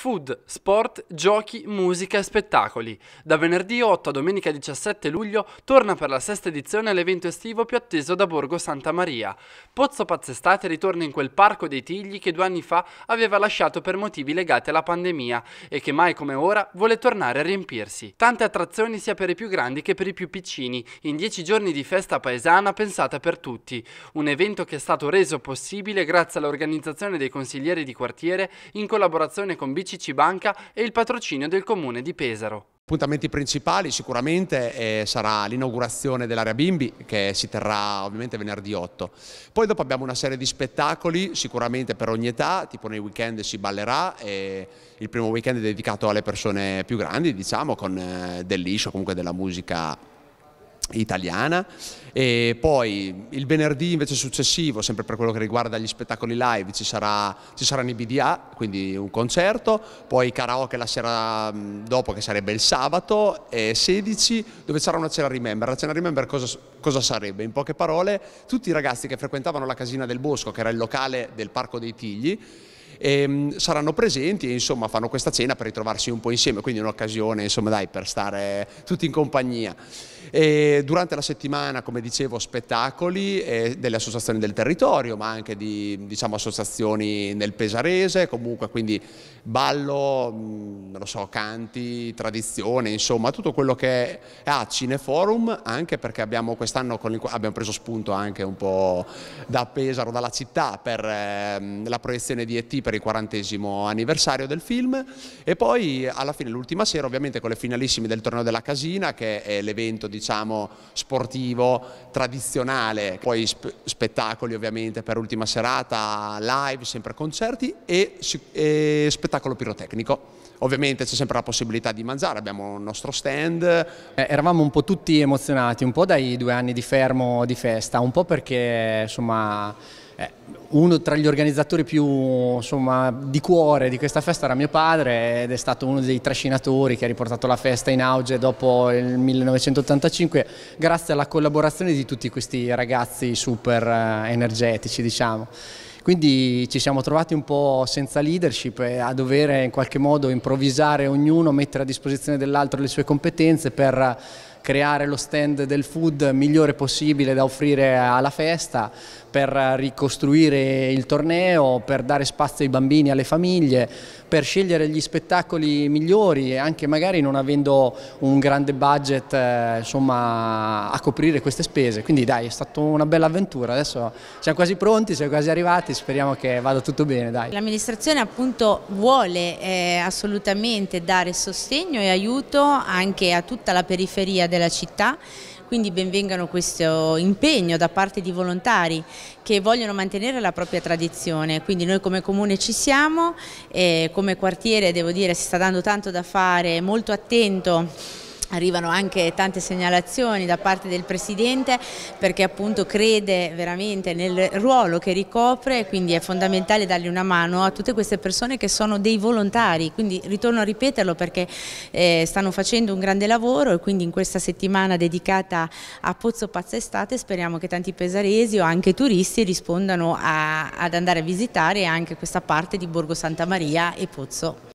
Food, sport, giochi, musica e spettacoli. Da venerdì 8 a domenica 17 luglio torna per la sesta edizione l'evento estivo più atteso da Borgo Santa Maria. Pozzo Pazzestate ritorna in quel parco dei tigli che due anni fa aveva lasciato per motivi legati alla pandemia e che mai come ora vuole tornare a riempirsi. Tante attrazioni sia per i più grandi che per i più piccini, in dieci giorni di festa paesana pensata per tutti. Un evento che è stato reso possibile grazie all'organizzazione dei consiglieri di quartiere in collaborazione con Bici BCC Banca e il patrocinio del Comune di Pesaro. Appuntamenti principali sicuramente eh, sarà l'inaugurazione dell'area Bimbi che si terrà ovviamente venerdì 8. Poi dopo abbiamo una serie di spettacoli sicuramente per ogni età, tipo nei weekend si ballerà e il primo weekend è dedicato alle persone più grandi diciamo con eh, del liscio, comunque della musica italiana e poi il venerdì invece successivo sempre per quello che riguarda gli spettacoli live ci, sarà, ci saranno i BDA quindi un concerto poi karaoke la sera dopo che sarebbe il sabato 16 dove sarà una cena remember la cena remember cosa, cosa sarebbe? in poche parole tutti i ragazzi che frequentavano la casina del bosco che era il locale del parco dei tigli e, ehm, saranno presenti e insomma fanno questa cena per ritrovarsi un po' insieme, quindi un'occasione insomma dai per stare tutti in compagnia. E durante la settimana, come dicevo, spettacoli eh, delle associazioni del territorio, ma anche di diciamo, associazioni nel pesarese, comunque quindi ballo, mh, non so, canti, tradizione, insomma, tutto quello che è a ah, Cineforum, anche perché abbiamo quest'anno abbiamo preso spunto anche un po' da Pesaro, dalla città, per eh, la proiezione di ET per il quarantesimo anniversario del film e poi alla fine l'ultima sera ovviamente con le finalissime del torneo della Casina che è l'evento diciamo sportivo tradizionale, poi sp spettacoli ovviamente per ultima serata, live, sempre concerti e, e spettacolo pirotecnico. Ovviamente c'è sempre la possibilità di mangiare, abbiamo il nostro stand. Eh, eravamo un po' tutti emozionati, un po' dai due anni di fermo di festa, un po' perché insomma eh, uno tra gli organizzatori più insomma, di cuore di questa festa era mio padre ed è stato uno dei trascinatori che ha riportato la festa in auge dopo il 1985 grazie alla collaborazione di tutti questi ragazzi super eh, energetici diciamo. Quindi ci siamo trovati un po' senza leadership e a dover in qualche modo improvvisare ognuno, mettere a disposizione dell'altro le sue competenze per creare lo stand del food migliore possibile da offrire alla festa, per ricostruire il torneo, per dare spazio ai bambini, alle famiglie, per scegliere gli spettacoli migliori e anche magari non avendo un grande budget eh, insomma, a coprire queste spese. Quindi dai, è stata una bella avventura, adesso siamo quasi pronti, siamo quasi arrivati, speriamo che vada tutto bene. L'amministrazione appunto vuole eh, assolutamente dare sostegno e aiuto anche a tutta la periferia della città, quindi benvengano questo impegno da parte di volontari che vogliono mantenere la propria tradizione, quindi noi come comune ci siamo, come quartiere devo dire si sta dando tanto da fare, molto attento Arrivano anche tante segnalazioni da parte del Presidente perché appunto crede veramente nel ruolo che ricopre e quindi è fondamentale dargli una mano a tutte queste persone che sono dei volontari, quindi ritorno a ripeterlo perché eh, stanno facendo un grande lavoro e quindi in questa settimana dedicata a Pozzo Pazza Estate speriamo che tanti pesaresi o anche turisti rispondano a, ad andare a visitare anche questa parte di Borgo Santa Maria e Pozzo.